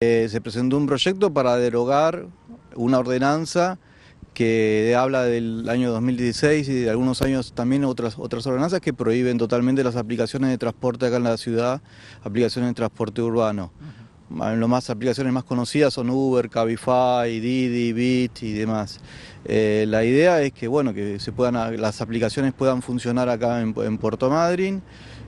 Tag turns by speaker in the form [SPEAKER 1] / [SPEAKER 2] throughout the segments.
[SPEAKER 1] Eh, se presentó un proyecto para derogar una ordenanza que habla del año 2016 y de algunos años también otras, otras ordenanzas que prohíben totalmente las aplicaciones de transporte acá en la ciudad, aplicaciones de transporte urbano. Las más aplicaciones más conocidas son Uber, Cabify, Didi, Bit y demás. Eh, la idea es que bueno que se puedan las aplicaciones puedan funcionar acá en, Puerto Madryn.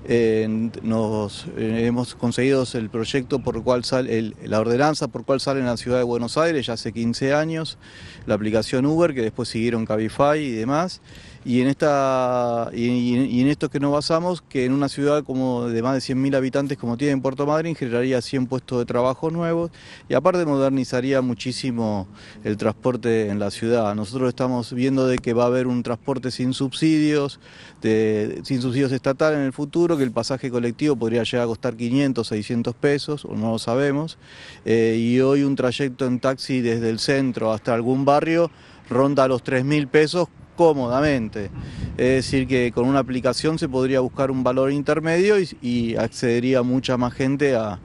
[SPEAKER 1] Eh, nos eh, hemos conseguido el proyecto por cual sale la ordenanza por cual sale en la ciudad de Buenos Aires ya hace 15 años la aplicación Uber que después siguieron Cabify y demás y en, esta, y, en esto que nos basamos, que en una ciudad como de más de 100.000 habitantes como tiene en Puerto Madryn, generaría 100 puestos de trabajo nuevos y aparte modernizaría muchísimo el transporte en la ciudad. Nosotros estamos viendo de que va a haber un transporte sin subsidios, de, sin subsidios estatal en el futuro, que el pasaje colectivo podría llegar a costar 500, 600 pesos, o no lo sabemos, eh, y hoy un trayecto en taxi desde el centro hasta algún barrio ronda los 3.000 pesos cómodamente. Es decir, que con una aplicación se podría buscar un valor intermedio y, accedería mucha más gente a,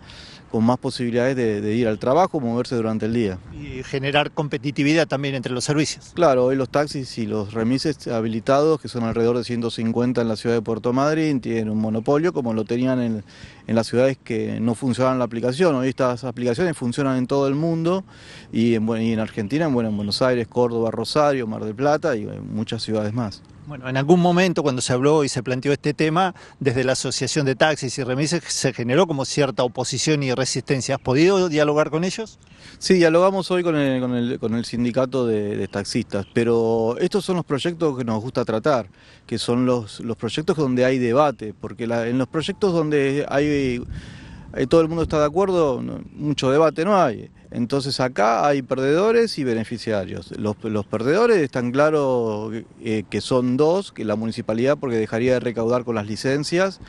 [SPEAKER 1] con más posibilidades de, ir al trabajo, moverse durante el día. Y generar competitividad también entre los servicios. Claro, hoy los taxis y los remises habilitados, que son alrededor de 150 en la ciudad de Puerto Madrid, tienen un monopolio como lo tenían en, en las ciudades que no funcionaban la aplicación. Hoy estas aplicaciones funcionan en todo el mundo y en, y en Argentina, en, Buenos Aires, Córdoba, Rosario, Mar del Plata y en muchas ciudades más. Bueno, en algún momento cuando se habló y se planteó este tema, desde la Asociación de Taxis y Remises se generó como cierta oposición y resistencia. ¿Has podido dialogar con ellos? Sí, dialogamos hoy con el, sindicato de, taxistas, pero estos son los proyectos que nos gusta tratar, que son los, los proyectos donde hay debate, porque en los proyectos donde hay y todo el mundo está de acuerdo, mucho debate no hay. Entonces acá hay perdedores y beneficiarios. Los, perdedores están claros eh, que son dos, que la municipalidad porque dejaría de recaudar con las licencias,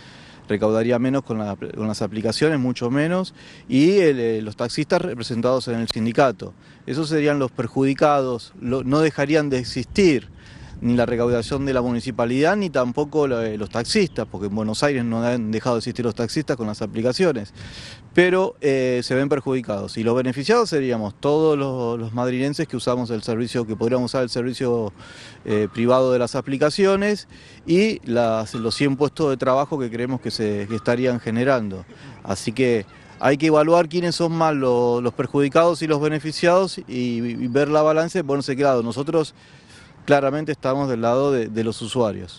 [SPEAKER 1] recaudaría menos con, con las aplicaciones, mucho menos, y eh, los taxistas representados en el sindicato. Esos serían los perjudicados, no dejarían de existir ni la recaudación de la municipalidad, ni tampoco los taxistas, porque en Buenos Aires no han dejado de existir los taxistas con las aplicaciones. Pero eh, se ven perjudicados y los beneficiados seríamos todos los, madrinenses... que usamos el servicio, que podríamos usar el servicio eh, privado de las aplicaciones y los 100 puestos de trabajo que creemos que se estarían generando. Así que hay que evaluar quiénes son más los, perjudicados y los beneficiados y, ver la balanza Bueno, ponerse quedado, Nosotros claramente estamos del lado de, de los usuarios.